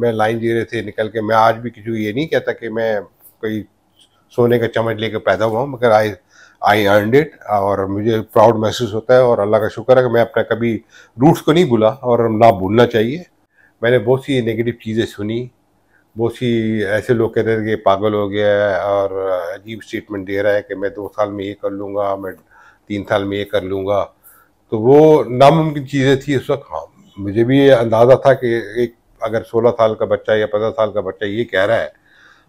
मैं लाइन जीरे से निकल के मैं आज भी किसी को ये नहीं कहता कि मैं कोई सोने का चम्मच लेकर पैदा हुआ हूँ मगर आई आई अर्न इट और मुझे प्राउड महसूस होता है और अल्लाह का शुक्र है कि मैं अपना कभी रूट्स को नहीं भूला और ना भूलना चाहिए मैंने बहुत सी नेगेटिव चीज़ें सुनी बहुत सी ऐसे लोग कहते थे कि पागल हो गया है और अजीब स्टेटमेंट दे रहा है कि मैं दो साल में ये कर लूँगा मैं तीन साल में ये कर लूँगा तो वो नामुमकिन चीज़ें थी उस वक्त हाँ मुझे भी अंदाज़ा था कि एक अगर 16 साल का बच्चा या पंद्रह साल का बच्चा ये कह रहा है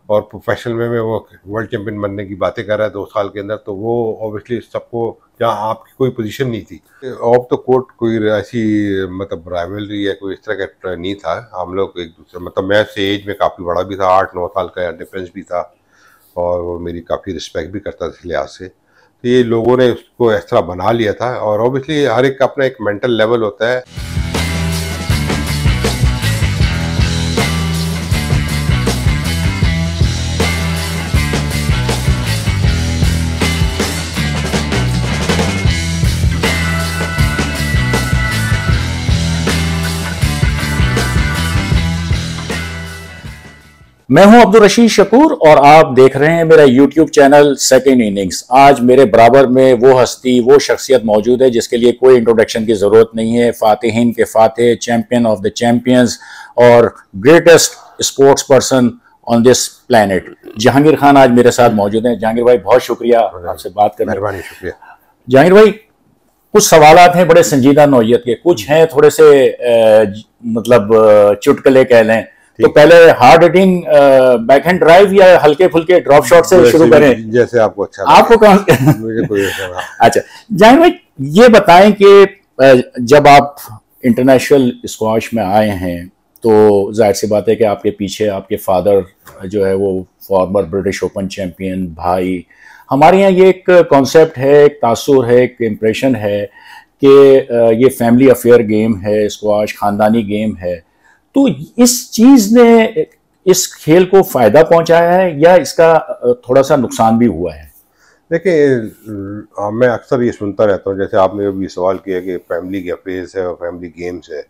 और प्रोफेशनल में, में वो वर्ल्ड चैम्पियन बनने की बातें कर रहा है दो साल के अंदर तो वो ऑब्वियसली सबको जहाँ आपकी कोई पोजीशन नहीं थी ऑफ द कोर्ट कोई ऐसी मतलब राइवलरी या कोई इस तरह का नहीं था हम लोग एक दूसरे मतलब मैं से एज में काफ़ी बड़ा भी था आठ नौ साल का डिफरेंस भी था और वो मेरी काफ़ी रिस्पेक्ट भी करता था इस लिहाज से तो ये लोगों ने उसको इस तरह बना लिया था और ऑब्वियसली हर एक का अपना एक मेंटल लेवल होता है मैं हूं अब्दुल रशीद शकूर और आप देख रहे हैं मेरा यूट्यूब चैनल सेकेंड इनिंग्स आज मेरे बराबर में वो हस्ती वो शख्सियत मौजूद है जिसके लिए कोई इंट्रोडक्शन की ज़रूरत नहीं है फातहन के फातेह चैम्पियन ऑफ द चैंपियंस और greatest sports person on this planet Jahangir Khan आज मेरे साथ मौजूद हैं जहांगीर भाई बहुत शुक्रिया आपसे बात करना मेहरबानी शुक्रिया जहांगीर भाई कुछ सवाल हैं बड़े संजीदा नोयत के कुछ हैं थोड़े से ए, मतलब चुटकले कह लें तो पहले hard hitting back hand drive या हल्के फुल्के ड्रॉप शॉट से शुरू करें जैसे आपको अच्छा आपको कहा अच्छा जाहिर भाई ये बताएं कि जब आप इंटरनेशनल स्क्वाश में आए हैं तो जाहिर सी बात है कि आपके पीछे आपके फादर जो है वो फॉर्मर ब्रिटिश ओपन चैम्पियन भाई हमारे यहाँ ये एक कॉन्सेप्ट है एक तासुर है एक इम्प्रेशन है कि ये फैमिली अफेयर गेम है स्क्वाश ख़ानदानी गेम है तो इस चीज ने इस खेल को फायदा पहुंचाया है या इसका थोड़ा सा नुकसान भी हुआ है देखिए मैं अक्सर ये सुनता रहता हूँ जैसे आपने अभी सवाल किया कि फैमिली के अफेयर्स है और फैमिली गेम्स है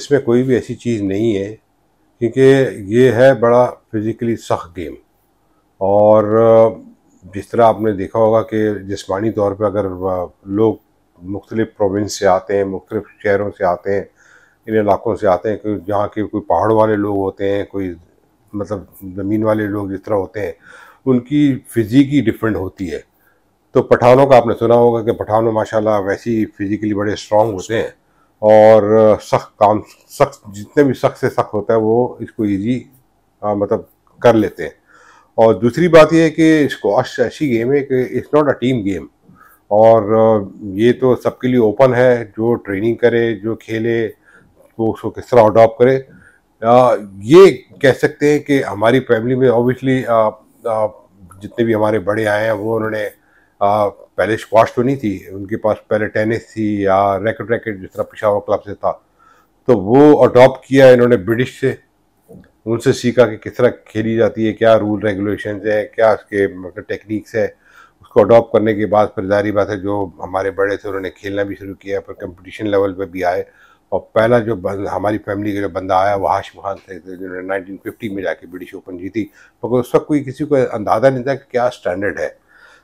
इसमें कोई भी ऐसी चीज़ नहीं है क्योंकि ये है बड़ा फिज़िकली सख्त गेम और जिस तरह आपने देखा होगा कि जिसमानी तौर पर अगर लोग मुख्तलिफ़ प्रोविंस से आते हैं मुख्तलिफ़ शहरों से आते हैं इन इलाकों से आते हैं क्योंकि जहाँ के कोई पहाड़ वाले लोग होते हैं कोई मतलब ज़मीन वाले लोग जिस तरह होते हैं उनकी ही डिफरेंट होती है तो पठानों का आपने सुना होगा कि पठान माशाल्लाह वैसे ही फिज़िकली बड़े स्ट्रांग होते हैं और सख्त काम सख्त जितने भी सख्त से सख्त होता है वो इसको ईजी मतलब कर लेते हैं और दूसरी बात यह है कि स्कॉश ऐसी गेम है कि it's not a team game और ये तो सबके लिए ओपन है जो ट्रेनिंग करे जो खेले को उसको किस तरह अडॉप्ट करें आ, ये कह सकते हैं कि हमारी फैमिली में ऑब्वियसली जितने भी हमारे बड़े आए हैं वो उन्होंने पहले स्क्वाश तो नहीं थी उनके पास पहले टेनिस थी या रैकेट रैकेट जिस तरह पिशावर क्लब से था तो वो अडॉप्ट किया इन्होंने ब्रिटिश से उनसे सीखा कि किस तरह खेली जाती है क्या रूल रेगुलेशन हैं क्या उसके मतलब टेक्निक्स है उसको अडॉप्ट करने के बाद फिर जारी बात है जो हमारे बड़े थे उन्होंने खेलना भी शुरू किया फिर कंपटीशन लेवल पर भी आए और पहला जो हमारी फैमिली का जो बंदा आया वो हाश महान थे जिन्होंने नाइनटीन फिफ्टी में जाके ब्रिटिश ओपन जीती मगर उस वक्त कोई किसी को अंदाज़ा नहीं था कि क्या स्टैंडर्ड है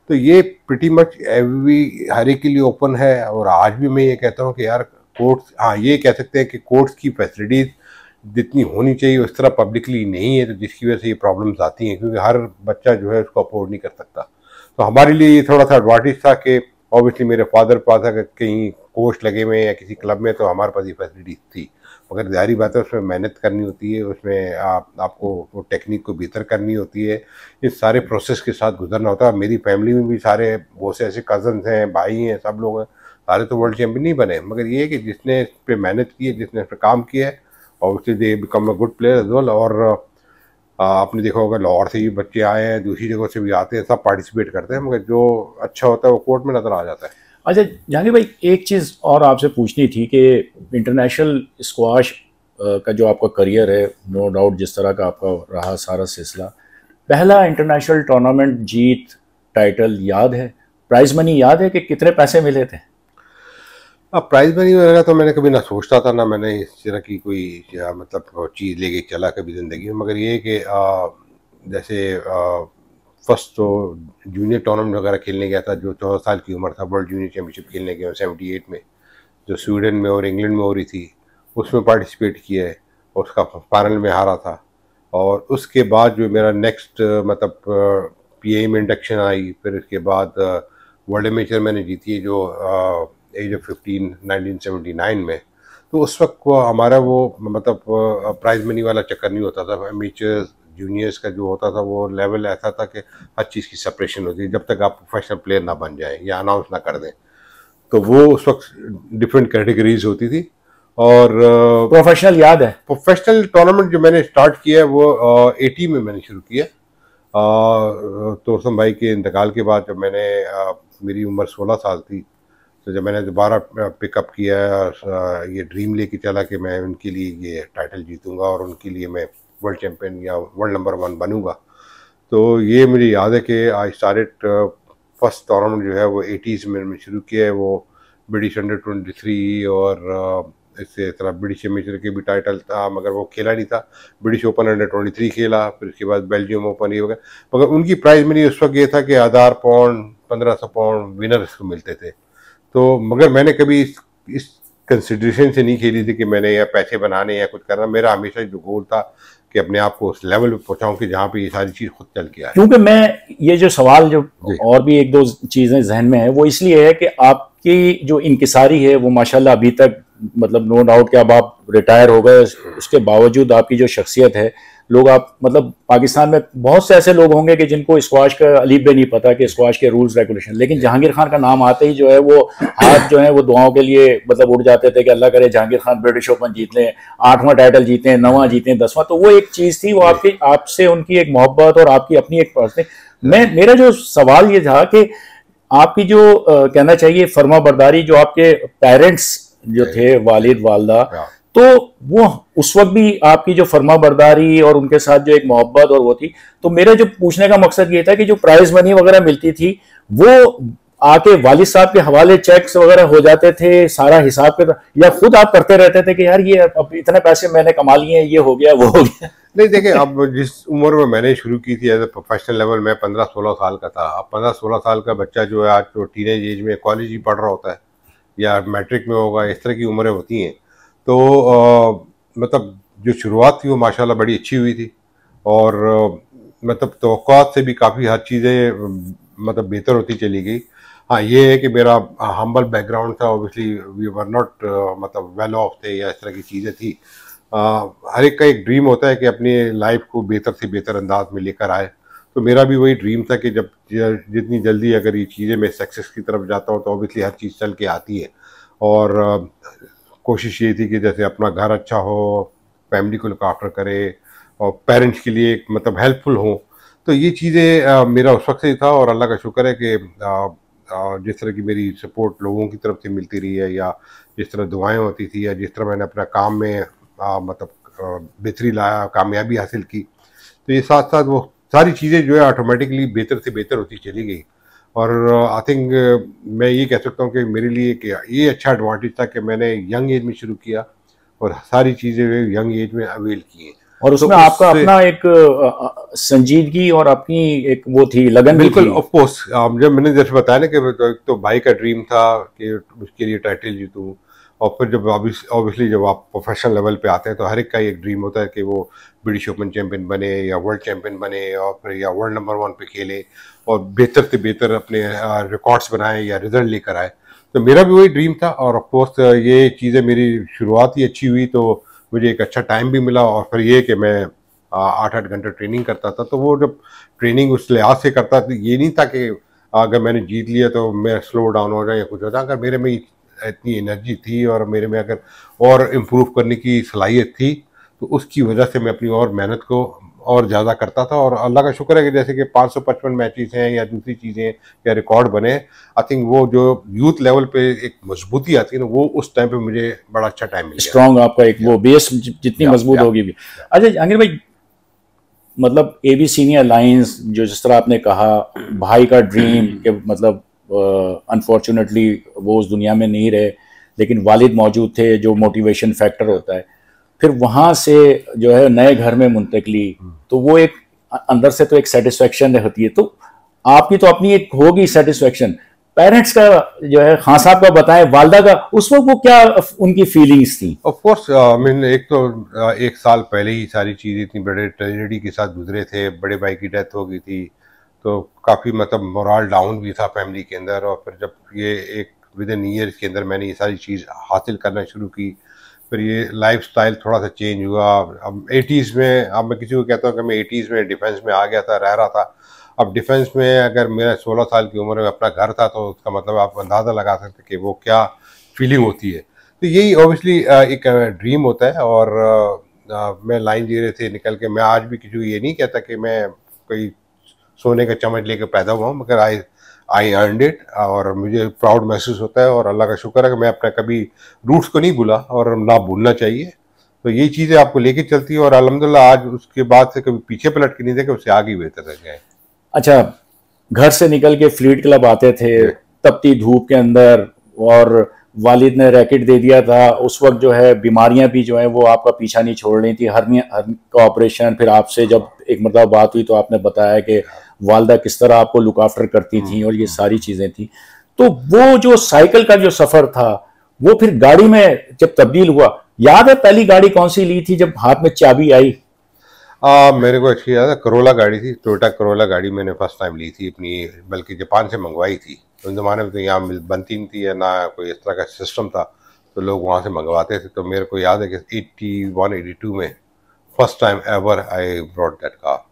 तो ये प्रिटी मच एवरी हर एक के लिए ओपन है और आज भी मैं ये कहता हूँ कि यार कोर्ट्स हाँ ये कह सकते हैं कि कोर्ट्स की फैसिलिटीज़ जितनी होनी चाहिए उस तरह पब्लिकली नहीं है तो जिसकी वजह से ये प्रॉब्लम्स आती हैं क्योंकि हर बच्चा जो है उसको अफोर्ड नहीं कर सकता तो हमारे लिए ये थोड़ा सा एडवांटेज था कि ऑब्वियसली मेरे फादर पास अगर कहीं कोच लगे हुए या किसी क्लब में तो हमारे पास ये फैसिलिटीज थी मगर जारी बात है उसमें मेहनत करनी होती है उसमें आप आपको वो टेक्निक को बेहतर करनी होती है इस सारे प्रोसेस के साथ गुजरना होता है मेरी फैमिली में भी सारे बहुत से ऐसे कज़न्स हैं भाई हैं सब लोग हैं सारे तो वर्ल्ड चैम्पियन नहीं बने मगर ये है कि जिसने इस पर मेहनत की है जिसने इस पर काम किया है obviously they become a good player as well और आपने देखा होगा लाहौर से भी बच्चे आए हैं दूसरी जगह से भी आते हैं सब पार्टिसिपेट करते हैं मगर जो अच्छा होता है वो कोर्ट में नज़र आ जाता है अच्छा जानी भाई एक चीज़ और आपसे पूछनी थी कि इंटरनेशनल स्क्वाश का जो आपका करियर है नो डाउट जिस तरह का आपका रहा सारा सिलसिला पहला इंटरनेशनल टूर्नामेंट जीत टाइटल याद है प्राइज मनी याद है कि कितने पैसे मिले थे अब प्राइस मनी वगैरह तो मैंने कभी ना सोचता था ना मैंने इस तरह की कोई मतलब चीज़ लेके चला कभी ज़िंदगी में मगर ये कि जैसे फर्स्ट तो जूनियर टूर्नामेंट वगैरह खेलने गया था जो चौदह साल की उम्र था वर्ल्ड जूनियर चैम्पियनशिप खेलने गया सेवेंटी एट में जो स्वीडन में और इंग्लैंड में हो रही थी उसमें पार्टिसिपेट किया है और उसका फाइनल में हारा था और उसके बाद जो मेरा नेक्स्ट मतलब पी में इंडक्शन आई फिर उसके बाद वर्ल्ड मेचर मैंने जीती है जो age of fifteen nineteen seventy nine में तो उस वक्त हमारा वो मतलब प्राइज मनी वाला चक्कर नहीं होता था एमेचर्स जूनियर्स का जो होता था वो लेवल ऐसा था कि हर चीज़ की सेपरेशन होती है जब तक आप प्रोफेशनल प्लेयर ना बन जाए या अनाउंस ना कर दें तो वो उस वक्त डिफरेंट कैटेगरीज होती थी और प्रोफेशनल याद है प्रोफेशनल टूर्नामेंट जो मैंने स्टार्ट किया है वो एटी में मैंने शुरू किया तोरसम भाई के इंतकाल के बाद जब मैंने आ, मेरी उम्र सोलह साल थी तो जब मैंने दोबारा पिकअप किया ये ड्रीम लेके चला कि मैं उनके लिए ये टाइटल जीतूँगा और उनके लिए मैं वर्ल्ड चैम्पियन या वर्ल्ड नंबर वन बनूँगा तो ये मुझे याद है कि आई स्टार्ट फर्स्ट टॉर्नामेंट जो है वो एटीज़ में मैंने शुरू किया है वो ब्रिटिश अंडर ट्वेंटी थ्री और इससे तरह ब्रिटिश एमेचर के भी टाइटल था मगर वो खेला नहीं था British Open under twenty three खेला फिर उसके बाद बेल्जियम ओपन ये वगैरह मगर उनकी प्राइज़ मेरी उस वक्त ये था कि आधार पौंड पंद्रह सौ पौंड विनर इसको मिलते थे तो मगर मैंने कभी इस इस कंसिड्रेशन से नहीं खेली थी कि मैंने या पैसे बनाने या कुछ करना मेरा हमेशा जो गोल था कि अपने आप को उस लेवल पे पहुंचाऊं कि जहां पे ये सारी चीज खुद चल के आए क्योंकि मैं ये जो सवाल जो और भी एक दो चीजें जहन में है वो इसलिए है कि आपकी जो इंकसारी है वो माशा अभी तक मतलब नो डाउट कि अब आप रिटायर हो गए उसके बावजूद आपकी जो शख्सियत है लोग आप मतलब पाकिस्तान में बहुत से ऐसे लोग होंगे कि जिनको स्क्वाश का अलीब भी नहीं पता कि स्क्वाश के रूल्स रेगुलेशन लेकिन जहांगीर खान का नाम आते ही जो है वो हाथ जो है वो दुआओं के लिए मतलब उड़ जाते थे कि अल्लाह करे जहांगीर खान ब्रिटिश ओपन जीत लें आठवां टाइटल जीतें नवा जीतें दसवां तो वो एक चीज़ थी वो आपकी आपसे उनकी एक मोहब्बत और आपकी अपनी एक पर्सनल मैं मेरा जो सवाल ये था कि आपकी जो कहना चाहिए फर्मा बरदारी जो आपके पेरेंट्स जो थे वालिद वालदा हाँ। तो वो उस वक्त भी आपकी जो फर्मा बर्दारी और उनके साथ जो एक मोहब्बत और वो थी तो मेरा जो पूछने का मकसद ये था कि जो प्राइज मनी वगैरह मिलती थी वो आके वालिद साहब के हवाले चेक्स वगैरह हो जाते थे सारा हिसाब के या खुद आप करते रहते थे कि यार ये अब इतने पैसे मैंने कमा लिए ये हो गया वो हो गया नहीं देखिए अब जिस उम्र में मैंने शुरू की थी एज ए प्रोफेशनल लेवल में पंद्रह सोलह साल का था अब पंद्रह सोलह साल का बच्चा जो है आज तो टीन एज में कॉलेज ही पढ़ रहा होता है या मैट्रिक में होगा इस तरह की उम्रें होती हैं तो आ, मतलब जो शुरुआत थी वो माशाल्लाह बड़ी अच्छी हुई थी और आ, मतलब तो से भी काफ़ी हर चीज़ें मतलब बेहतर होती चली गई हाँ ये है कि मेरा हम्बल बैकग्राउंड था ओबियसली वी वर नॉट मतलब वेल ऑफ थे या इस तरह की चीज़ें थी आ, हर एक का एक ड्रीम होता है कि अपनी लाइफ को बेहतर से बेहतर अंदाज में लेकर आए तो मेरा भी वही ड्रीम था कि जब जितनी जल्दी अगर ये चीज़ें मैं सक्सेस की तरफ जाता हूँ तो ऑब्वियसली हर चीज़ चल के आती है और कोशिश ये थी कि जैसे अपना घर अच्छा हो फैमिली को लुकाफ्टर करे और पेरेंट्स के लिए मतलब हेल्पफुल हो तो ये चीज़ें मेरा उस वक्त से था और अल्लाह का शुक्र है कि आ, जिस तरह की मेरी सपोर्ट लोगों की तरफ से मिलती रही है या जिस तरह दुआएं होती थी या जिस तरह मैंने अपना काम में आ, मतलब बेहतरी लाया कामयाबी हासिल की तो ये साथ साथ वो सारी चीज़ें जो है ऑटोमेटिकली बेहतर से बेहतर होती चली गई और आई uh, थिंक uh, मैं ये कह सकता हूँ कि मेरे लिए कि ये अच्छा एडवांटेज था कि मैंने यंग एज में शुरू किया और सारी चीज़ें यंग एज में अवेल की और उसमें तो आपका अपना एक uh, संजीदगी और अपनी एक वो थी लगन बिल्कुल ऑफकोर्स जब मैंने जैसे बताया ना कि तो, तो भाई का ड्रीम था कि उसके लिए टाइटल जीतूँ और फिर जब ऑब्वियसली जब आप प्रोफेशनल लेवल पे आते हैं तो हर एक का एक ड्रीम होता है कि वो ब्रिटिश ओपन चैम्पियन बने या वर्ल्ड चैम्पियन बने और फिर या वर्ल्ड नंबर वन पे खेले और बेहतर से बेहतर अपने रिकॉर्ड्स बनाए या रिजल्ट लेकर आए तो मेरा भी वही ड्रीम था और ऑफकोर्स ये चीज़ें मेरी शुरुआत ही अच्छी हुई तो मुझे एक अच्छा टाइम भी मिला और फिर ये कि मैं आठ आठ घंटे ट्रेनिंग करता था तो वो जब ट्रेनिंग उस लिहाज से करता था ये नहीं था कि अगर मैंने जीत लिया तो मैं स्लो डाउन हो जाए या कुछ होता अगर मेरे में इतनी एनर्जी थी और मेरे में अगर और इम्प्रूव करने की सलाहियत थी तो उसकी वजह से मैं अपनी और मेहनत को और ज़्यादा करता था और अल्लाह का शुक्र है कि जैसे कि 555 मैचेस हैं या दूसरी चीज़ें या रिकॉर्ड बने आई थिंक वो जो यूथ लेवल पे एक मजबूती आती है ना वो उस टाइम पे मुझे बड़ा अच्छा टाइम मिला स्ट्रॉन्ग आपका एक वो बेस जितनी मजबूत होगी भी अच्छा जहांगीर भाई मतलब ए बी सीनियर लाइन्स जो जिस तरह आपने कहा भाई का ड्रीम के मतलब अनफॉर्चुनेटली वो उस दुनिया में नहीं रहे लेकिन वालिद मौजूद थे जो मोटिवेशन फैक्टर होता है फिर वहाँ से जो है नए घर में मुंतकली हम्म। तो वो एक अंदर से तो एक सेटिस्फेक्शन होती है तो आपकी तो अपनी एक होगी सेटिस्फेक्शन पेरेंट्स का जो है खान साहब का बताए वालदा का उस वक्त वो क्या उनकी फीलिंग्स थी ऑफ कोर्स मीन एक तो uh, एक साल पहले ही सारी चीज़ें इतनी बड़े ट्रेजिडी के साथ गुजरे थे बड़े भाई की डेथ हो गई थी तो काफ़ी मतलब मोरल डाउन भी था फैमिली के अंदर और फिर जब ये एक विद इन ईयर के अंदर मैंने ये सारी चीज़ हासिल करना शुरू की फिर ये लाइफ स्टाइल थोड़ा सा चेंज हुआ अब एटीज़ में अब मैं किसी को कहता हूँ कि मैं एटीज़ में डिफेंस में आ गया था रह रहा था अब डिफेंस में अगर मेरा सोलह साल की उम्र में अपना घर था तो उसका मतलब आप अंदाज़ा लगा सकते कि वो क्या फीलिंग होती है तो यही ओबियसली एक ड्रीम होता है और मैं लाइन जी रहे थे निकल के मैं आज भी किसी को ये नहीं कहता कि मैं कोई सोने का चम्मच लेकर पैदा हुआ हूँ मगर आई आई अर्न इट और मुझे प्राउड महसूस होता है और अल्लाह का शुक्र है कि मैं अपना कभी रूट्स को नहीं भूला और ना भूलना चाहिए तो ये चीज़ें आपको लेके चलती है और अलहमदिल्ला आज उसके बाद से कभी पीछे पलट के नहीं देखे उससे आगे बेहतर रह जाए अच्छा घर से निकल के फ्लीट क्लब आते थे तपती धूप के अंदर और वालिद ने रैकेट दे दिया था उस वक्त जो है बीमारियां भी जो है वो आपका पीछा नहीं छोड़ रही थी हरनिया हर का ऑपरेशन फिर आपसे जब एक मरतब बात हुई तो आपने बताया कि वालदा किस तरह आपको लुक आफ्टर करती थी और ये हम्म। सारी चीज़ें थी तो वो जो साइकिल का जो सफ़र था वो फिर गाड़ी में जब तब्दील हुआ याद है पहली गाड़ी कौन सी ली थी जब हाथ में चाबी आई आ, मेरे को अच्छी याद है करोला गाड़ी थी टोयोटा करोला गाड़ी मैंने फर्स्ट टाइम ली थी अपनी बल्कि जापान से मंगवाई थी उन ज़माने में तो यहाँ बनती नहीं थी या ना कोई इस तरह का सिस्टम था तो लोग वहाँ से मंगवाते थे तो मेरे को याद है कि एट्टी वन एटी टू में first time ever I brought that car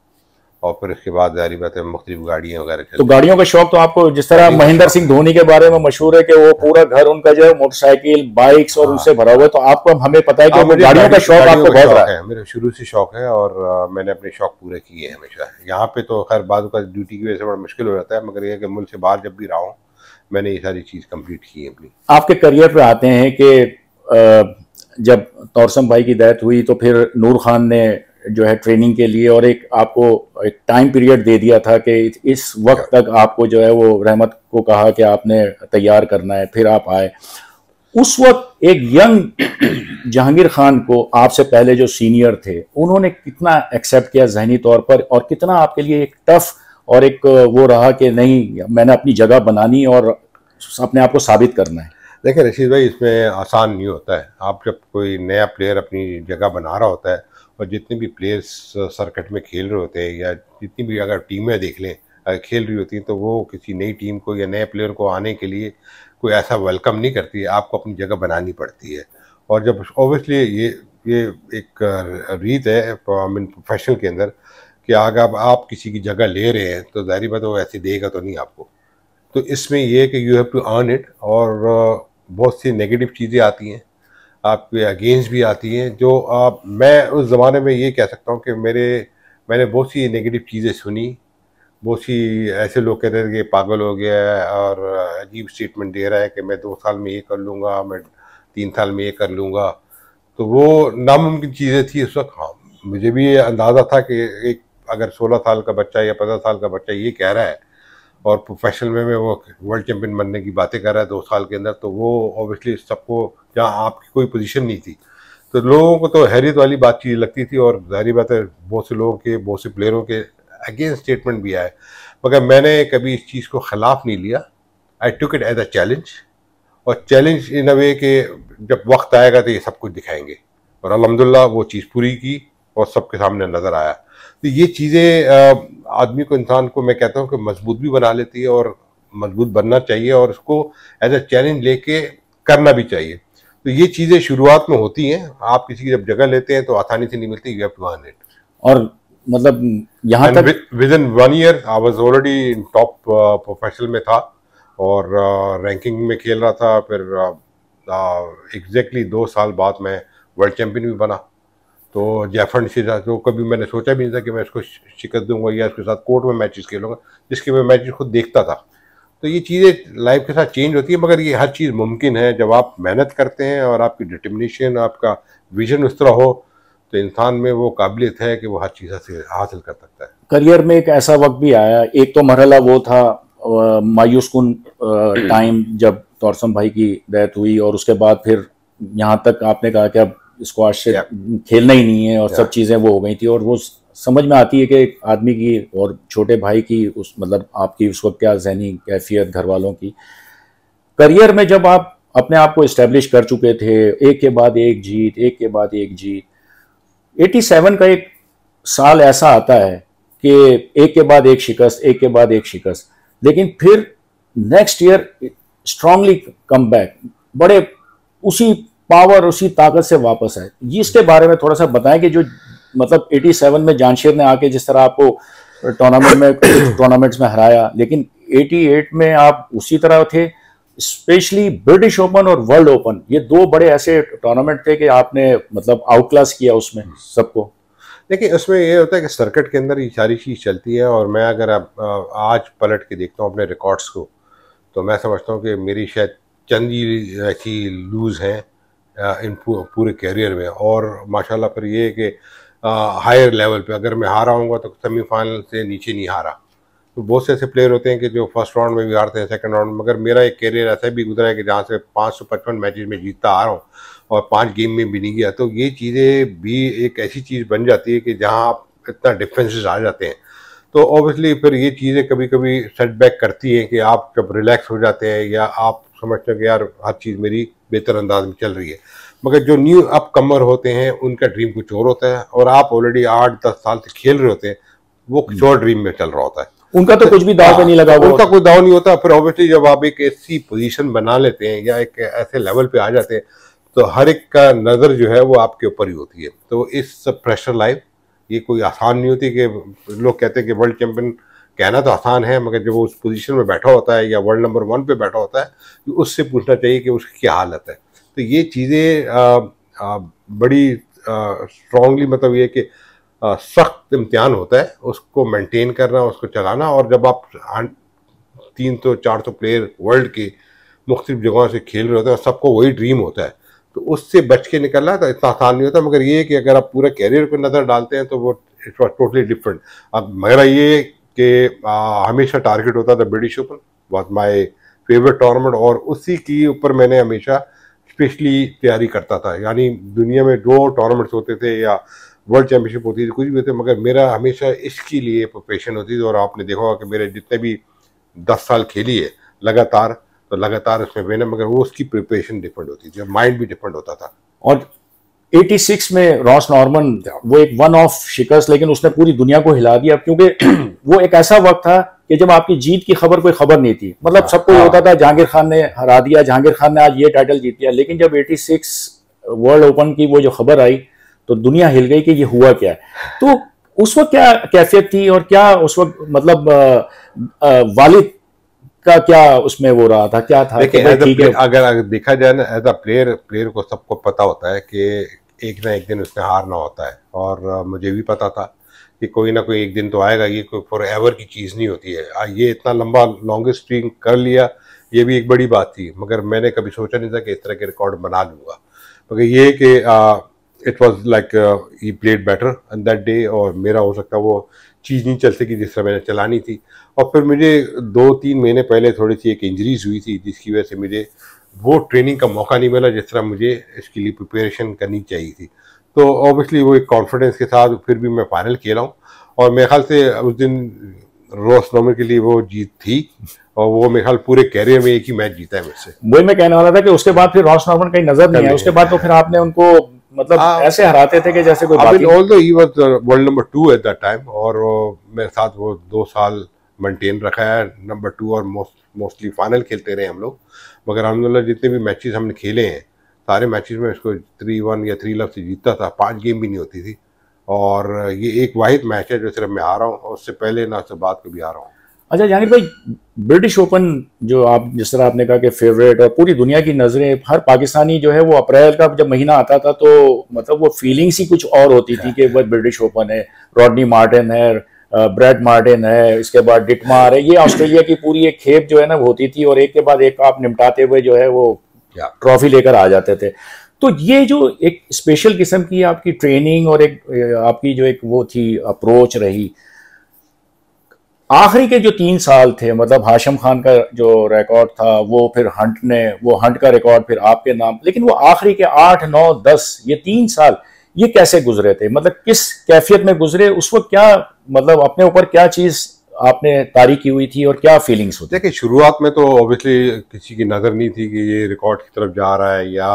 और फिर उसके बाद जारी बात है मुख्तलि गाड़ियाँ वगैरह तो गाड़ियों का शौक तो आपको जिस तरह महेंद्र सिंह धोनी के बारे में मशहूर है कि वो हाँ। पूरा घर उनका जो है मोटरसाइकिल बाइक्स और हाँ। उनसे भरा हुआ है तो आपको हमें पता है कि हाँ, गाड़ियों का शौक आपको बहुत रहा है मेरे शुरू से शौक है और मैंने अपने शौक पूरे किए हैं हमेशा यहाँ पे तो खैर बाद ड्यूटी की वजह से बड़ा मुश्किल हो जाता है मगर यह कि मुल्क से बाहर जब भी रहा हूँ मैंने ये सारी चीज़ कम्प्लीट की है अपनी आपके करियर पे आते हैं कि जब तौरसम भाई की डेथ हुई तो फिर नूर खान ने जो है ट्रेनिंग के लिए और एक आपको एक टाइम पीरियड दे दिया था कि इस वक्त तक आपको जो है वो रहमत को कहा कि आपने तैयार करना है फिर आप आए उस वक्त एक यंग जहांगीर खान को आपसे पहले जो सीनियर थे उन्होंने कितना एक्सेप्ट किया जहनी तौर पर और कितना आपके लिए एक टफ और एक वो रहा कि नहीं मैंने अपनी जगह बनानी और अपने आप को साबित करना है देखिए रशीद भाई इसमें आसान नहीं होता है आप जब कोई नया प्लेयर अपनी जगह बना रहा होता है और जितने भी प्लेयर्स सर्कट uh, में खेल रहे होते हैं या जितनी भी अगर टीमें देख लें खेल रही होती हैं तो वो किसी नई टीम को या नए प्लेयर को आने के लिए कोई ऐसा वेलकम नहीं करती है आपको अपनी जगह बनानी पड़ती है और जब ओबियसली ये ये एक uh, रीत है मीन प्रोफेशन के अंदर कि अगर आप, आप किसी की जगह ले रहे हैं तो जाहिर बात वो ऐसे देगा तो नहीं आपको तो इसमें यह है कि you have to earn it और uh, बहुत सी नेगेटिव चीज़ें आती हैं आपके अगेंस्ट भी आती हैं जो आप मैं उस ज़माने में ये कह सकता हूँ कि मेरे मैंने बहुत सी नेगेटिव चीज़ें सुनी बहुत सी ऐसे लोग कहते थे कि पागल हो गया है और अजीब स्टेटमेंट दे रहा है कि मैं दो साल में ये कर लूँगा मैं तीन साल में ये कर लूँगा तो वो नामुमकिन चीज़ें थी उस वक्त हाँ मुझे भी ये अंदाज़ा था कि एक अगर सोलह साल का बच्चा या पंद्रह साल का बच्चा ये कह रहा है और प्रोफेशनल वे में वो वर्ल्ड चैम्पियन बनने की बातें कर रहा है दो साल के अंदर तो वो ऑब्वियसली सबको जहाँ आपकी कोई पोजीशन नहीं थी तो लोगों को तो हैरियत वाली बात चीज़ लगती थी और जाहरी बात है बहुत से लोगों के बहुत से प्लेयरों के अगेंस्ट स्टेटमेंट भी आए मगर मैंने कभी इस चीज़ को ख़िलाफ़ नहीं लिया I took it as a challenge और चैलेंज इन अ वे के जब वक्त आएगा तो ये सब कुछ दिखाएंगे और अलहमदिल्ला वो चीज़ पूरी की और सबके सामने नज़र आया तो ये चीज़ें आदमी को इंसान को मैं कहता हूँ कि मजबूत भी बना लेती है और मजबूत बनना चाहिए और उसको एज ए चैलेंज लेके करना भी चाहिए तो ये चीज़ें शुरुआत में होती हैं आप किसी की जब जगह लेते हैं तो आसानी से नहीं मिलती यू हैव टू इट और मतलब यहाँ तक within one year I was already top professional में था और रैंकिंग uh, में खेल रहा था फिर एग्जैक्टली uh, exactly दो साल बाद मैं वर्ल्ड चैम्पियन भी बना तो जैफर शीजा तो कभी मैंने सोचा भी नहीं था कि मैं इसको शिकत दूंगा या इसके साथ कोर्ट में मैचेस खेलूंगा जिसके मैं मैचेस खुद देखता था तो ये चीज़ें लाइफ के साथ चेंज होती है मगर ये हर चीज़ मुमकिन है जब आप मेहनत करते हैं और आपकी डिटर्मिनेशन आपका विजन उस तरह हो तो इंसान में वो काबिलियत है कि वो हर चीज़ हासिल कर सकता है करियर में एक ऐसा वक्त भी आया एक तो मरहला वो था मायूस कन टाइम हम्म। जब तौरसम भाई की डेथ हुई और उसके बाद फिर यहाँ तक आपने कहा कि अब स्क्वाश yeah. खेलना ही नहीं है और yeah. सब चीज़ें वो हो गई थी और वो समझ में आती है कि आदमी की और छोटे भाई की उस मतलब आपकी उस वक्त क्या जहनी कैफियत घर वालों की करियर में जब आप अपने आप को इस्टेब्लिश कर चुके थे एक के बाद एक जीत एक के बाद एक जीत 87 का एक साल ऐसा आता है कि एक के बाद एक शिकस्त एक के बाद एक शिकस्त लेकिन फिर next year strongly come back बड़े उसी पावर उसी ताकत से वापस आए इसके बारे में थोड़ा सा बताएं कि जो मतलब 87 में जानशेर ने आके जिस तरह आपको टूर्नामेंट में टूर्नामेंट्स में हराया लेकिन 88 में आप उसी तरह थे स्पेशली ब्रिटिश ओपन और वर्ल्ड ओपन ये दो बड़े ऐसे टूर्नामेंट थे कि आपने मतलब आउटक्लास किया उसमें सबको देखिए उसमें ये होता है कि सर्किट के अंदर ये सारी चीज़ चलती है और मैं अगर अब आज पलट के देखता हूँ अपने रिकॉर्ड्स को तो मैं समझता हूँ कि मेरी शायद चंद ही ऐसी लूज़ हैं इन पूरे कैरियर में और माशाल्लाह फिर ये है कि हायर लेवल पे अगर मैं हारा हूँ तो सेमीफाइनल से नीचे नहीं हारा तो बहुत से ऐसे प्लेयर होते हैं कि जो फर्स्ट राउंड में भी हारते हैं सेकंड राउंड में मगर मेरा एक कैरियर ऐसा भी गुजरा है कि जहाँ से पाँच सौ पचपन मैच में जीतता आ रहा हूँ और पाँच गेम में भी नहीं गया तो ये चीज़ें भी एक ऐसी चीज़ बन जाती है कि जहाँ आप इतना डिफ्रेंसेज आ जाते हैं तो ऑब्वियसली फिर ये चीज़ें कभी कभी सेटबैक करती हैं कि आप जब रिलैक्स हो जाते हैं या आप समझते हो कि यार हर चीज़ मेरी बेहतर अंदाज में चल रही है मगर जो न्यू अपकमर होते हैं उनका ड्रीम कुछ और होता है और आप ऑलरेडी आठ दस साल से खेल रहे होते हैं वो कुछ और ड्रीम में चल रहा होता है उनका तो कुछ भी दाव हाँ, नहीं लगा हुआ उनका कोई दाव नहीं होता फिर ऑब्वियसली जब आप एक ऐसी पोजिशन बना लेते हैं या एक ऐसे लेवल पे आ जाते हैं तो हर एक का नज़र जो है वो आपके ऊपर ही होती है तो इस प्रेशर लाइफ ये कोई आसान नहीं होती कि लोग कहते हैं कि वर्ल्ड चैम्पियन कहना तो आसान है मगर जब वो उस पोजीशन में बैठा होता है या वर्ल्ड नंबर वन पे बैठा होता है तो उससे पूछना चाहिए कि उसकी क्या हालत है तो ये चीज़ें बड़ी स्ट्रांगली मतलब ये कि सख्त इम्तहान होता है उसको मेंटेन करना उसको चलाना और जब आप तीन सौ तो, चार सौ प्लेयर वर्ल्ड के मुख्तलिफ जगहों से खेल रहे होते हैं और सबको वही ड्रीम होता है तो उससे बच के निकलना तो इतना आसान नहीं होता मगर ये कि अगर आप पूरा कैरियर पर नज़र डालते हैं तो वो इट वॉज टोटली डिफरेंट अब मेरा ये कि हमेशा टारगेट होता था British Open was my favourite tournament और उसी के ऊपर मैंने हमेशा स्पेशली तैयारी करता था यानी दुनिया में दो टॉर्नामेंट्स होते थे या वर्ल्ड चैम्पियनशिप होती थी कुछ भी होते मगर मेरा हमेशा इसके लिए प्रोफेशन होती थी और आपने देखा होगा कि मेरे जितने भी दस साल खेली है लगातार तो लगातार उसमें विनर मगर वो उसकी प्रिपरेशन डिफरेंट होती थी माइंड भी डिफरेंट होता था और 86 में रॉस नॉर्मन वो एक वन ऑफ शिकस्त लेकिन उसने पूरी दुनिया को हिला दिया क्योंकि वो एक ऐसा वक्त था कि जब आपकी जीत की खबर कोई खबर नहीं थी मतलब सबको ये हाँ। होता था जहांगीर खान ने हरा दिया जहांगीर खान ने आज ये टाइटल जीत लिया लेकिन जब 86 वर्ल्ड ओपन की वो जो खबर आई तो दुनिया हिल गई कि ये हुआ क्या तो उस वक्त क्या कैफियत थी और क्या उस वक्त मतलब वालिद का क्या उसमें वो रहा था क्या था देखिए अगर, अगर देखा जाए ना एज अ प्लेयर प्लेयर को सबको पता होता है कि एक ना एक दिन उसने हारना होता है और मुझे भी पता था कि कोई ना कोई एक दिन तो आएगा ये कोई फॉर एवर की चीज़ नहीं होती है ये इतना लंबा लॉन्गेस्ट स्ट्रिंग कर लिया ये भी एक बड़ी बात थी मगर मैंने कभी सोचा नहीं था कि इस तरह के रिकॉर्ड बना लूँगा मगर ये कि it was like he played better in that day और मेरा हो सकता वो चीज़ नहीं चल सकी जिस तरह मैंने चलानी थी और फिर मुझे दो तीन महीने पहले थोड़ी सी एक इंजरीज हुई थी जिसकी वजह से मुझे वो ट्रेनिंग का मौका नहीं मिला जिस तरह मुझे इसके लिए प्रिपरेशन करनी चाहिए थी तो ऑब्वियसली वो एक कॉन्फिडेंस के साथ फिर भी मैं फाइनल खेला हूँ और मेरे ख्याल से उस दिन रोस नोमन के लिए वो जीत थी और वो मेरे ख्याल पूरे कैरियर में एक ही मैच जीता है मुझसे वही मैं कहने वाला था कि उसके बाद फिर रोस नॉर्मन कहीं नजर नहीं आया उसके बाद तो फिर आपने उनको मतलब आ, हाँ। ऐसे हराते थे कि जैसे कोई ही world number two at the time और uh, मेरे साथ वो दो साल मेंटेन रखा है नंबर टू और मोस्ट मोस्टली फाइनल खेलते रहे हम लोग मगर अलहमदिल्ला जितने भी मैचेस हमने खेले हैं सारे मैचेस में इसको थ्री वन या थ्री लव से जीतता था पाँच गेम भी नहीं होती थी और ये एक वाहिद मैच है जो सिर्फ मैं हारा हूँ उससे पहले ना उससे बाद आ हारा हूँ अच्छा यानी भाई ब्रिटिश ओपन जो आप जिस तरह आपने कहा कि फेवरेट और पूरी दुनिया की नज़रें हर पाकिस्तानी जो है वो अप्रैल का जब महीना आता था तो मतलब वो फीलिंग्स ही कुछ और होती थी कि वह ब्रिटिश ओपन है रॉडनी मार्टिन है ब्रेड मार्टिन है इसके बाद डिटमार है ये ऑस्ट्रेलिया की पूरी एक खेप जो है ना होती थी और एक के बाद एक आप निपटाते हुए जो है वो ट्रॉफी लेकर आ जाते थे तो ये जो एक स्पेशल किस्म की आपकी ट्रेनिंग और एक आपकी जो एक वो थी अप्रोच रही आखिरी के जो तीन साल थे मतलब हाशम खान का जो रिकॉर्ड था वो फिर हंट ने वो हंट का रिकॉर्ड फिर आपके नाम लेकिन वो आखिरी के आठ नौ दस ये तीन साल ये कैसे गुजरे थे मतलब किस कैफियत में गुजरे उस वक्त क्या मतलब अपने ऊपर क्या चीज आपने तारी की हुई थी और क्या फीलिंग्स होती देखिए शुरुआत में तो ऑब्वियसली किसी की नज़र नहीं थी कि ये रिकॉर्ड की तरफ जा रहा है या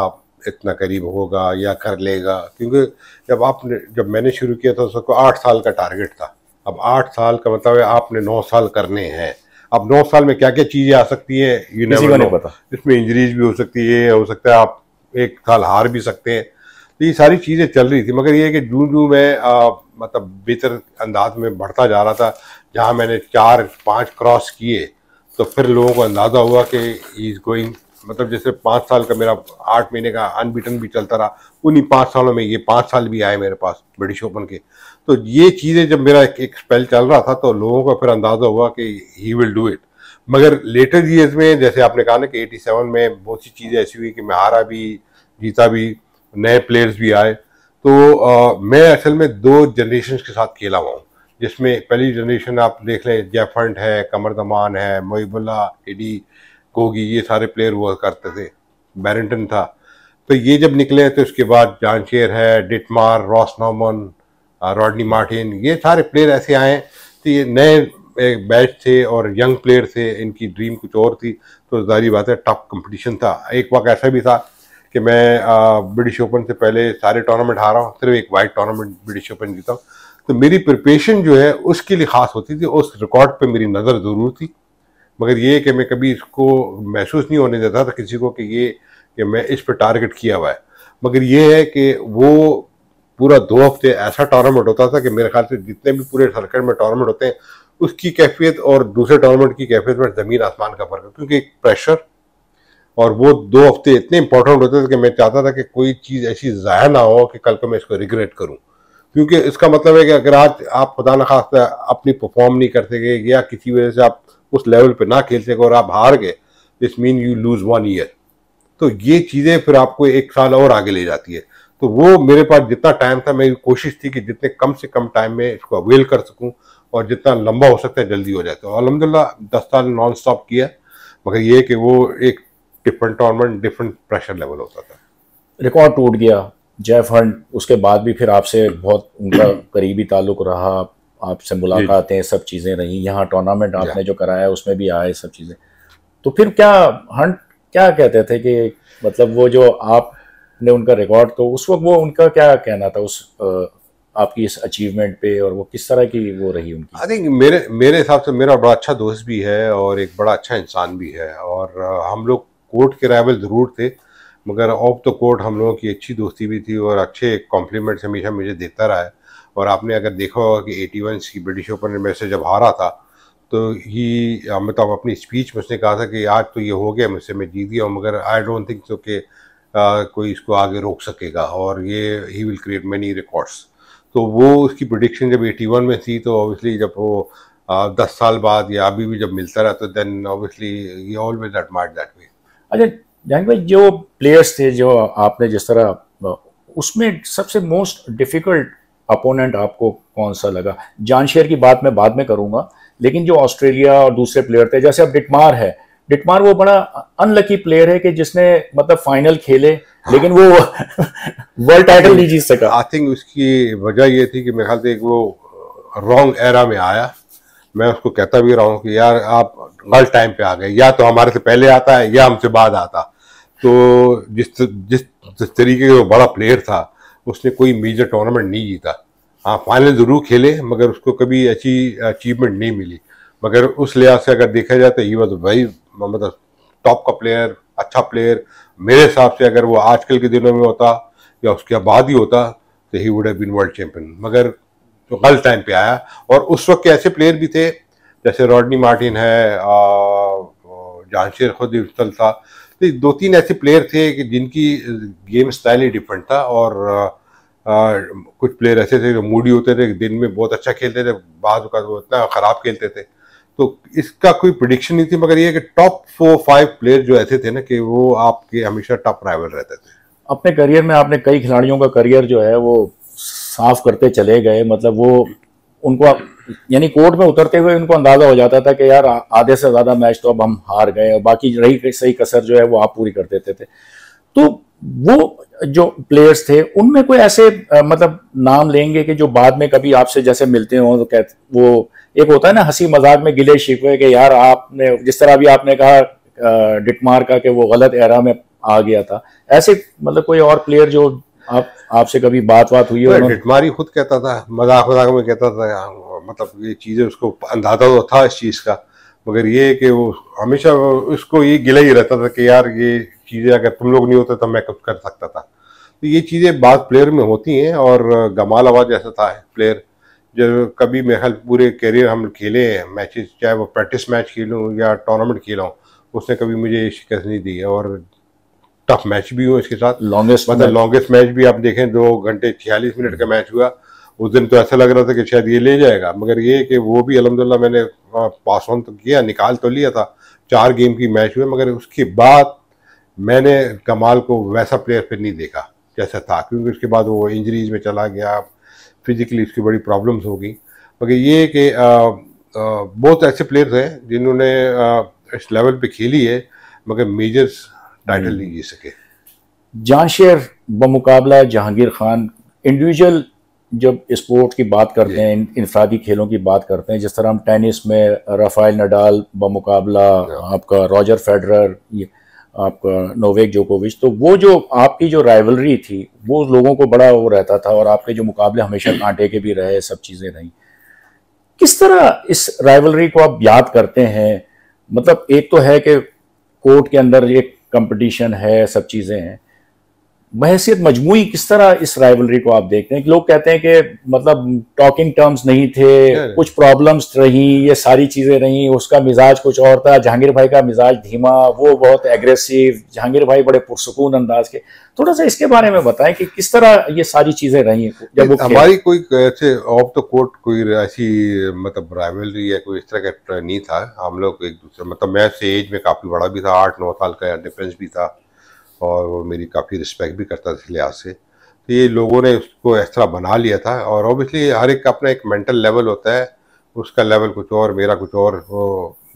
इतना करीब होगा या कर लेगा क्योंकि जब आपने जब मैंने शुरू किया था उसको आठ साल का टारगेट था अब आठ साल का मतलब है आपने नौ साल करने हैं अब नौ साल में क्या क्या चीज़ें आ सकती है यू नहीं पता इसमें इंजरीज भी हो सकती है हो सकता है आप एक साल हार भी सकते हैं तो ये सारी चीज़ें चल रही थी मगर ये है कि जूँ जूँ मैं आ, मतलब बेहतर अंदाज में बढ़ता जा रहा था जहाँ मैंने चार पाँच क्रॉस किए तो फिर लोगों को अंदाज़ा हुआ कि इज़ गोइंग मतलब जैसे पाँच साल का मेरा आठ महीने का अनबिटन भी चलता रहा उन्हीं पाँच सालों में ये पाँच साल भी आए मेरे पास ब्रिटिश ओपन के तो ये चीज़ें जब मेरा एक, एक स्पेल चल रहा था तो लोगों का फिर अंदाज़ा हुआ कि ही विल डू इट मगर लेटर ईयर्स में जैसे आपने कहा ना कि 87 में बहुत सी चीज़ें ऐसी हुई कि मैं हारा भी जीता भी नए प्लेयर्स भी आए तो आ, मैं असल में दो जनरेशन के साथ खेला हुआ हूँ जिसमें पहली जनरेशन आप देख लें जयफंड है कमर दमान है मोहिबुल्ला एडी कोगी ये सारे प्लेयर हुआ करते थे बैरिंगटन था तो ये जब निकले तो उसके बाद जानशेर है डिटमार रॉस नॉमन रॉडनी मार्टिन ये सारे प्लेयर ऐसे आए तो ये नए बैच थे और यंग प्लेयर थे इनकी ड्रीम कुछ और थी तो जारी बात है टफ कंपटीशन था एक वक्त ऐसा भी था कि मैं ब्रिटिश ओपन से पहले सारे टूर्नामेंट हारा हूँ सिर्फ एक वाइट टूर्नामेंट ब्रिटिश ओपन जीता हूँ तो मेरी प्रिपरेशन जो है उसके लिए ख़ास होती थी उस रिकॉर्ड पर मेरी नज़र ज़रूर थी मगर ये कि मैं कभी इसको महसूस नहीं होने देता था किसी को कि ये कि मैं इस पर टारगेट किया हुआ है मगर ये है कि वो पूरा दो हफ्ते ऐसा टूर्नामेंट होता था कि मेरे ख्याल से जितने भी पूरे सर्कट में टूर्नामेंट होते हैं उसकी कैफियत और दूसरे टूर्नामेंट की कैफियत में ज़मीन आसमान का फर्क है क्योंकि एक प्रेशर और वो दो हफ्ते इतने इंपॉर्टेंट होते थे कि मैं चाहता था कि कोई चीज़ ऐसी ज़ाया ना हो कि कल को मैं इसको रिग्रेट करूँ क्योंकि इसका मतलब है कि अगर आज आप खुदा न खास अपनी परफॉर्म नहीं कर सके या किसी वजह से आप उस लेवल पे ना खेल सके और आप हार गए this mean you lose one year तो ये चीज़ें फिर आपको एक साल और आगे ले जाती है तो वो मेरे पास जितना टाइम था मेरी कोशिश थी कि जितने कम से कम टाइम में इसको अवेल कर सकूँ और जितना लंबा हो सकता है जल्दी हो जाता है अलहमदिल्ला दस साल नॉन स्टॉप किया मगर ये कि वो एक different tournament different pressure level होता था रिकॉर्ड टूट गया जेफ हंट उसके बाद भी फिर आपसे बहुत उनका करीबी ताल्लुक रहा आपसे मुलाकातें सब चीज़ें रही यहाँ टूर्नामेंट आपने जो कराया उसमें भी आए सब चीज़ें तो फिर क्या हंट क्या कहते थे कि मतलब वो जो आपने उनका रिकॉर्ड तो उस वक्त वो उनका क्या कहना था उस आपकी इस अचीवमेंट पे और वो किस तरह की वो रही उनकी आई थिंक मेरे मेरे हिसाब से मेरा बड़ा अच्छा दोस्त भी है और एक बड़ा अच्छा इंसान भी है और हम लोग कोर्ट के राइवल ज़रूर थे मगर ऑफ द तो कोर्ट हम लोगों की अच्छी दोस्ती भी थी और अच्छे कॉम्प्लीमेंट्स हमेशा मुझे देता रहा है और आपने अगर देखा होगा कि एटी वन की ब्रिटिश ओपन में से जब हारा था तो ही मतलब अपनी स्पीच में उसने कहा था कि आज तो ये हो गया मुझसे मैं जीत गया मगर आई डोंट थिंक सो कि कोई इसको आगे रोक सकेगा और ये he will create many records तो वो उसकी प्रोडिक्शन जब एटी वन में थी तो ऑब्वियसली जब वो दस साल बाद या अभी भी जब मिलता रहा तो देन ऑब्वियसली ये ऑलवेज एडमायर दैट वे अच्छा भाई जो प्लेयर्स थे जो आपने जिस तरह उसमें सबसे मोस्ट डिफिकल्ट अपोनेंट आपको कौन सा लगा जानशेयर की बात मैं बाद में करूंगा लेकिन जो ऑस्ट्रेलिया और दूसरे प्लेयर थे जैसे अब डिटमार है डिटमार वो बड़ा अनलकी प्लेयर है कि जिसने मतलब फाइनल खेले लेकिन वो वर्ल्ड टाइटल नहीं जीत सका आई थिंक उसकी वजह ये थी कि मेरे ख्याल से वो रॉन्ग एरा में आया मैं उसको कहता भी रहा हूँ कि यार आप गलत टाइम पे आ गए या तो हमारे से पहले आता है या हमसे बाद आता तो जिस जिस जिस तरीके का बड़ा प्लेयर था उसने कोई मेजर टूर्नामेंट नहीं जीता हाँ फाइनल ज़रूर खेले मगर उसको कभी अच्छी अचीवमेंट नहीं मिली मगर उस लिहाज से अगर देखा जाए तो ही वॉज वेरी मतलब टॉप का प्लेयर अच्छा प्लेयर मेरे हिसाब से अगर वो आजकल के दिनों में होता या उसके बाद ही होता तो he would have been world champion मगर जो गलत टाइम पे आया और उस वक्त के ऐसे प्लेयर भी थे जैसे रॉडनी मार्टिन है जहांशेर खुद इफ्तल था तो दो तीन ऐसे प्लेयर थे कि जिनकी गेम स्टाइल ही डिफरेंट था और आ, कुछ प्लेयर ऐसे थे जो मूडी होते थे दिन में बहुत अच्छा खेलते थे बाद वो इतना ख़राब खेलते थे तो इसका कोई प्रडिक्शन नहीं थी मगर ये कि टॉप फोर फाइव प्लेयर जो ऐसे थे ना कि वो आपके हमेशा टॉप राइवल रहते थे अपने करियर में आपने कई खिलाड़ियों का करियर जो है वो साफ करते चले गए मतलब वो उनको यानी कोर्ट में उतरते हुए उनको अंदाजा हो जाता था कि यार आधे से ज्यादा मैच तो अब हम हार गए और बाकी रही सही कसर जो है वो आप पूरी कर देते थे तो वो जो प्लेयर्स थे उनमें कोई ऐसे आ, मतलब नाम लेंगे कि जो बाद में कभी आपसे जैसे मिलते हों तो कहते वो एक होता है ना हंसी मजाक में गिले शिकवे कि यार आपने जिस तरह भी आपने कहा डिटमार का कि वो गलत एरा में आ गया था ऐसे मतलब कोई और प्लेयर जो आप आपसे कभी बात बात हुई है डिटमारी खुद कहता था मजाक मजाक में कहता था हाँ, मतलब ये चीज़ें उसको अंदाजा तो था इस चीज़ का मगर ये कि वो हमेशा उसको ये गिला ही रहता था कि यार ये चीज़ें अगर तुम लोग नहीं होते तो मैं कब कर सकता था तो ये चीज़ें बाद प्लेयर में होती हैं और गमाल आवाज़ जैसा था प्लेयर जब कभी मेरे ख्याल पूरे करियर हम खेले हैं मैचेस चाहे वो प्रैक्टिस मैच खेलूँ या टूर्नामेंट खेला हूँ उसने कभी मुझे शिकस्त नहीं दी है और टफ मैच भी हुए इसके साथ लॉन्गेस्ट मतलब लॉन्गेस्ट मैच भी आप देखें दो घंटे छियालीस मिनट का मैच हुआ उस दिन तो ऐसा लग रहा था कि शायद ये ले जाएगा मगर ये कि वो भी अलहमदिल्ला मैंने पास ऑन तो किया निकाल तो लिया था चार गेम की मैच हुए मगर उसके बाद मैंने कमाल को वैसा प्लेयर फिर नहीं देखा जैसा था क्योंकि उसके बाद वो इंजरीज में चला गया फिजिकली उसकी बड़ी प्रॉब्लम्स हो गई मगर ये कि बहुत ऐसे प्लेयर्स हैं जिन्होंने इस लेवल पे खेली है मगर मेजर्स टाइटल hmm. नहीं जी सके जहांशेर बमुकाबला जहांगीर खान इंडिविजुअल जब स्पोर्ट की बात करते हैं इनफरादी खेलों की बात करते हैं जिस तरह हम टेनिस में रफाइल नडाल बमुकाबला आपका रॉजर फेडरर ये आपका नोवेक जोकोविच तो वो जो आपकी जो राइवलरी थी वो लोगों को बड़ा वो रहता था और आपके जो मुकाबले हमेशा hmm. कांटे के भी रहे सब चीज़ें रहीं किस तरह इस राइवलरी को आप याद करते हैं मतलब एक तो है कि कोर्ट के अंदर एक कंपटीशन है सब चीज़ें हैं बहसीत मजमू किस तरह इस राइवलरी को आप देखते हैं लोग कहते हैं कि मतलब टॉकिंग टर्म्स नहीं थे कुछ प्रॉब्लम्स रही ये सारी चीज़ें रही उसका मिजाज कुछ और था जहांगीर भाई का मिजाज धीमा वो बहुत एग्रेसिव जहांगीर भाई बड़े पुरसकून अंदाज के थोड़ा सा इसके बारे में बताएं कि किस तरह ये सारी चीज़ें रही जब हमारी कोई ऐसे ऑफ द कोर्ट कोई ऐसी मतलब राइवलरी या कोई इस तरह का नहीं था हम लोग एक दूसरे मतलब मैं से एज में काफ़ी बड़ा भी था आठ नौ साल का डिफरेंस भी था और वो मेरी काफ़ी रिस्पेक्ट भी करता था इस लिहाज से तो ये लोगों ने उसको इस तरह बना लिया था और ऑब्वियसली हर एक का अपना एक मेंटल लेवल होता है उसका लेवल कुछ और मेरा कुछ और वो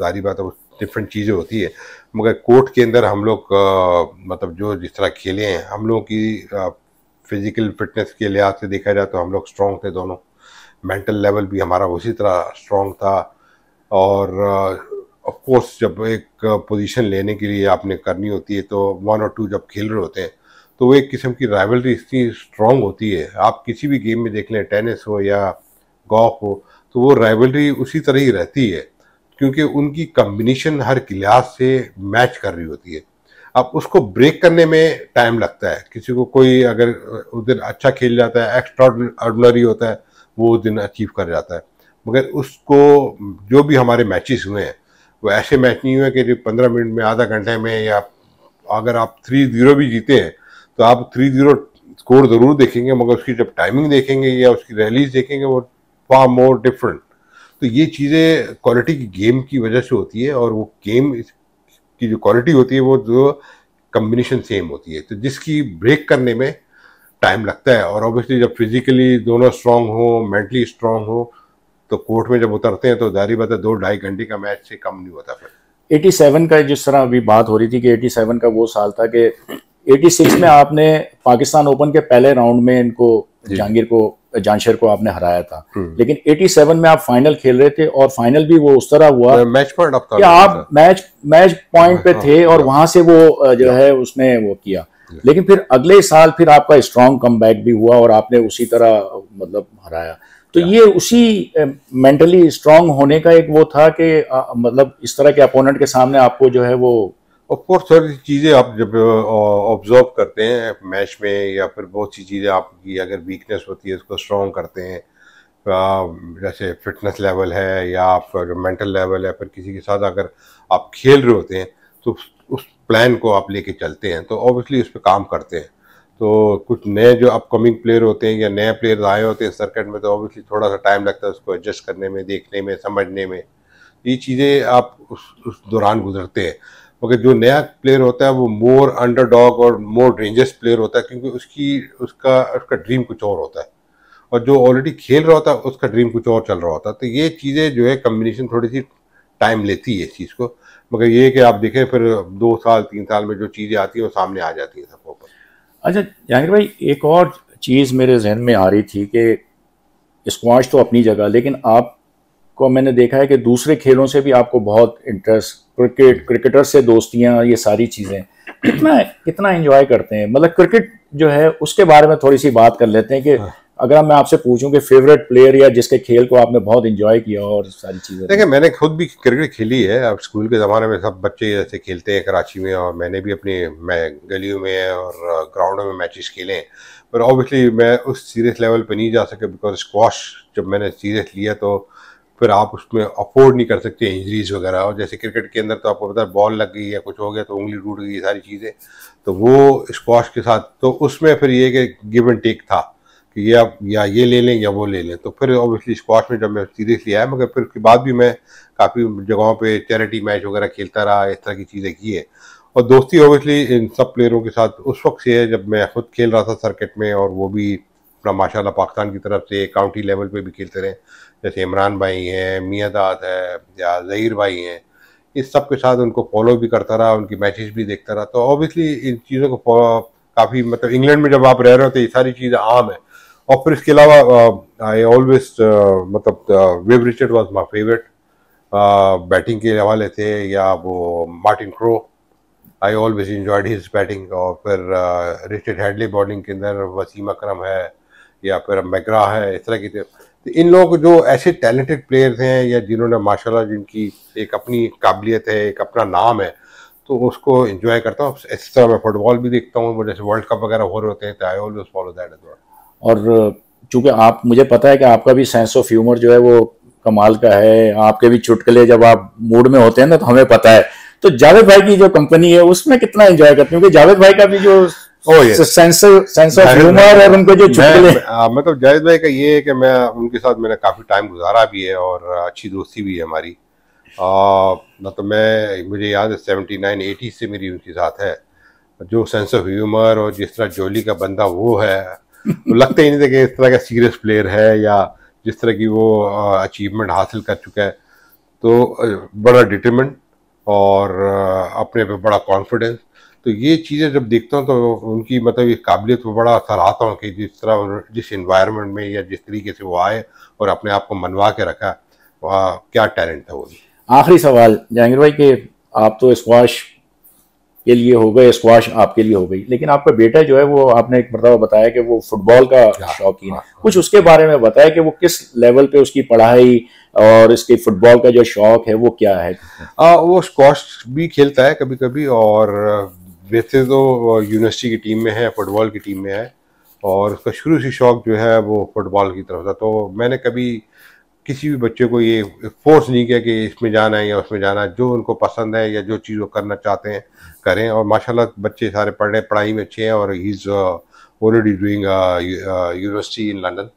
जारी बात है डिफरेंट चीज़ें होती है मगर कोर्ट के अंदर हम लोग मतलब जो जिस तरह खेले हैं हम लोगों की फिज़िकल फिटनेस के लिहाज से देखा जाए तो हम लोग स्ट्रॉन्ग थे दोनों मेंटल लेवल भी हमारा उसी तरह स्ट्रॉन्ग था और ऑफ कोर्स जब एक पोजीशन लेने के लिए आपने करनी होती है तो वन और टू जब खेल रहे होते हैं तो वो एक किस्म की राइवलरी इतनी स्ट्रांग होती है आप किसी भी गेम में देख लें टेनिस हो या गॉफ हो तो वो राइवलरी उसी तरह ही रहती है क्योंकि उनकी कम्बिनेशन हर क्लास से मैच कर रही होती है अब उसको ब्रेक करने में टाइम लगता है किसी को कोई अगर उस दिन अच्छा खेल जाता है एक्स्ट्रा ऑर्डनरी होता है वो उस दिन अचीव कर जाता है मगर उसको जो भी हमारे मैचेस हुए हैं वो ऐसे मैच नहीं हुए कि जो पंद्रह मिनट में आधा घंटे में या अगर आप थ्री जीरो भी जीते हैं तो आप थ्री जीरो स्कोर ज़रूर देखेंगे मगर उसकी जब टाइमिंग देखेंगे या उसकी रैलीज देखेंगे वो फार मोर डिफरेंट तो ये चीज़ें क्वालिटी की गेम की वजह से होती है और वो गेम की जो क्वालिटी होती है वो जो कम्बिनेशन सेम होती है तो जिसकी ब्रेक करने में टाइम लगता है और ऑब्वियसली जब फिजिकली दोनों स्ट्रांग हो मेंटली स्ट्रांग हो तो कोर्ट में जब उतरते हैं तो जारी बात है दो ढाई घंटे का मैच से कम नहीं होता फिर 87 का जिस तरह अभी बात हो रही थी कि 87 का वो साल था कि 86 में आपने पाकिस्तान ओपन के पहले राउंड में इनको जहांगीर को जानशेर को आपने हराया था हम्म। लेकिन 87 में आप फाइनल खेल रहे थे और फाइनल भी वो उस तरह हुआ मैच पॉइंट आप था। मैच मैच पॉइंट पे हाँ, थे और हाँ। वहां से वो जो है उसने वो किया लेकिन फिर अगले साल फिर आपका स्ट्रॉन्ग कम भी हुआ और आपने उसी तरह मतलब हराया तो ये उसी मेंटली स्ट्रांग होने का एक वो था कि मतलब इस तरह के अपोनेंट के सामने आपको जो है वो ऑफकोर्स सर चीज़ें आप जब ऑब्जर्व करते हैं मैच में या फिर बहुत सी चीज़ें आपकी अगर वीकनेस होती है उसको स्ट्रॉन्ग करते हैं जैसे फिटनेस लेवल है या आप मेंटल लेवल है फिर किसी के साथ अगर आप खेल रहे होते हैं तो उस प्लान को आप लेके चलते हैं तो ऑब्वियसली उस पर काम करते हैं तो कुछ नए जो अपकमिंग प्लेयर होते हैं या नए प्लेयर आए होते हैं सर्किट में तो ऑब्वियसली थोड़ा सा टाइम लगता है उसको एडजस्ट करने में देखने में समझने में ये चीज़ें आप उस उस दौरान गुजरते हैं मगर जो नया प्लेयर होता है वो मोर अंडर डॉग और मोर डेंजरस प्लेयर होता है क्योंकि उसकी उसका उसका ड्रीम कुछ और होता है और जो ऑलरेडी खेल रहा होता है उसका ड्रीम कुछ और चल रहा होता है तो ये चीज़ें जो है कम्बिनेशन थोड़ी सी टाइम लेती है इस चीज़ को मगर ये कि आप देखें फिर दो साल तीन साल में जो चीज़ें आती हैं वो सामने आ जाती हैं सबको अच्छा जहांगीर भाई एक और चीज़ मेरे जहन में आ रही थी कि स्क्वाश तो अपनी जगह लेकिन आप को मैंने देखा है कि दूसरे खेलों से भी आपको बहुत इंटरेस्ट क्रिकेट क्रिकेटर से दोस्तियाँ ये सारी चीज़ें कितना कितना इन्जॉय करते हैं मतलब क्रिकेट जो है उसके बारे में थोड़ी सी बात कर लेते हैं कि हाँ। अगर मैं आपसे पूछूं कि फेवरेट प्लेयर या जिसके खेल को आपने बहुत इंजॉय किया और सारी चीज़ें देखिए मैंने खुद भी क्रिकेट खेली है अब स्कूल के ज़माने में सब बच्चे ऐसे खेलते हैं कराची में और मैंने भी अपनी मैं गलियों में और ग्राउंडों में मैचेस खेले हैं पर ऑब्वियसली मैं उस सीरियस लेवल पर नहीं जा सके बिकॉज स्कॉश जब मैंने सीरियस लिया तो फिर आप उसमें अफोर्ड नहीं कर सकते इंजरीज वगैरह और जैसे क्रिकेट के अंदर तो आपको पता है बॉल लग गई या कुछ हो गया तो उंगली टूट गई सारी चीज़ें तो वो स्कॉश के साथ तो उसमें फिर ये कि गिव एंड टेक था कि ये आप या ये ले लें या वो ले लें तो फिर ऑब्वियसली स्क्वाश में जब मैं सीरियसली आया मगर फिर उसके बाद भी मैं काफ़ी जगहों पे चैरिटी मैच वगैरह खेलता रहा इस तरह की चीज़ें की है और दोस्ती ऑब्वियसली इन सब प्लेयरों के साथ उस वक्त से है जब मैं खुद खेल रहा था सर्किट में और वो भी अपना माशाला पाकिस्तान की तरफ से काउंटी लेवल पर भी खेलते रहे जैसे इमरान भाई हैं मियादाद है या ज़हीर भाई हैं इस सब के साथ उनको फॉलो भी करता रहा उनकी मैचेस भी देखता रहा तो ऑब्वियसली इन चीज़ों को काफ़ी मतलब इंग्लैंड में जब आप रह रहे हो तो ये सारी चीज़ें आम है और फिर इसके अलावा आई ऑलवेज मतलब Viv Richard was my favourite batting के हवाले थे या वो Martin Crowe I always enjoyed his batting और फिर रिचर्ड हेडली बॉलिंग के अंदर वसीम अक्रम है या फिर मैग्रा है इस तरह की तो इन लोग जो ऐसे टैलेंटेड प्लेयर्स हैं या जिन्होंने माशाल्लाह जिनकी एक अपनी काबिलियत है एक अपना नाम है तो उसको इन्जॉय करता हूँ इस तरह मैं फुटबॉल भी देखता हूँ जैसे वर्ल्ड कप वगैरह हो रहे होते हैं तो I always follow that as well और चूंकि आप मुझे पता है कि आपका भी सेंस ऑफ ह्यूमर जो है वो कमाल का है आपके भी चुटकले जब आप मूड में होते हैं ना तो हमें पता है तो जावेद भाई की जो कंपनी है उसमें कितना एंजॉय करते हैं क्योंकि जावेद भाई का भी जो सेंस सेंस ऑफ ह्यूमर और उनके जो चुटकले मतलब जावेद भाई का ये है कि मैं उनके साथ मैंने काफ़ी टाइम गुजारा भी है और अच्छी दोस्ती भी है हमारी मतलब मैं मुझे याद है सेवेंटी नाइन एटी से मेरी उनके साथ है जो सेंस ऑफ ह्यूमर और जिस तरह जोली का बंदा वो है तो लगता ही नहीं था कि इस तरह का सीरियस प्लेयर है या जिस तरह की वो अचीवमेंट हासिल कर चुका है तो बड़ा डिटर्मेंट और अपने पे बड़ा कॉन्फिडेंस तो ये चीज़ें जब देखता हूँ तो उनकी मतलब ये काबिलियत पर बड़ा असर आता हूँ कि जिस तरह जिस इन्वायरमेंट में या जिस तरीके से वो आए और अपने आप को मनवा के रखा क्या टैलेंट था वो आखिरी सवाल जहांगीर भाई के आप तो स्क्वाश के लिए हो गए स्क्वाश आपके लिए हो गई लेकिन आपका बेटा जो है वो आपने एक मरतबा बताया कि वो फुटबॉल का हाँ, शौकीन है हाँ, हाँ। कुछ उसके बारे में बताया कि वो किस लेवल पे उसकी पढ़ाई और इसके फुटबॉल का जो शौक है वो क्या है आ, वो स्क्वाश भी खेलता है कभी कभी और वैसे तो यूनिवर्सिटी की टीम में है फुटबॉल की टीम में है और उसका शुरू से शौक जो है वो फुटबॉल की तरफ था तो मैंने कभी किसी भी बच्चे को ये फोर्स नहीं किया कि इसमें जाना है या उसमें जाना है जो उनको पसंद है या जो चीज़ वो करना चाहते हैं करें और माशाल्लाह बच्चे सारे पढ़ रहे हैं पढ़ाई में अच्छे हैं और he is already doing university in London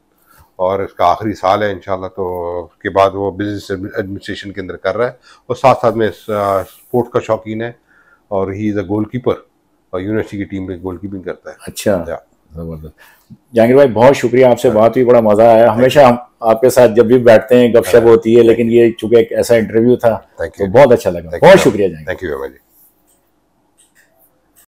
और इसका आखिरी साल है इंशाल्लाह तो उसके बाद वो बिजनेस एडमिनिस्ट्रेशन के अंदर कर रहा है और साथ साथ में स्पोर्ट्स uh, का शौकीन है और he is a goalkeeper और यूनिवर्सिटी की टीम में गोल कीपिंग करता है अच्छा ज़बरदस्त जहांगीर भाई बहुत शुक्रिया आपसे बात हुई बड़ा मज़ा आया हमेशा हम आपके साथ जब भी बैठते हैं गपशप होती है लेकिन ये चूंकि एक ऐसा इंटरव्यू था तो बहुत अच्छा लगा बहुत शुक्रिया जहांगीर थैंक यू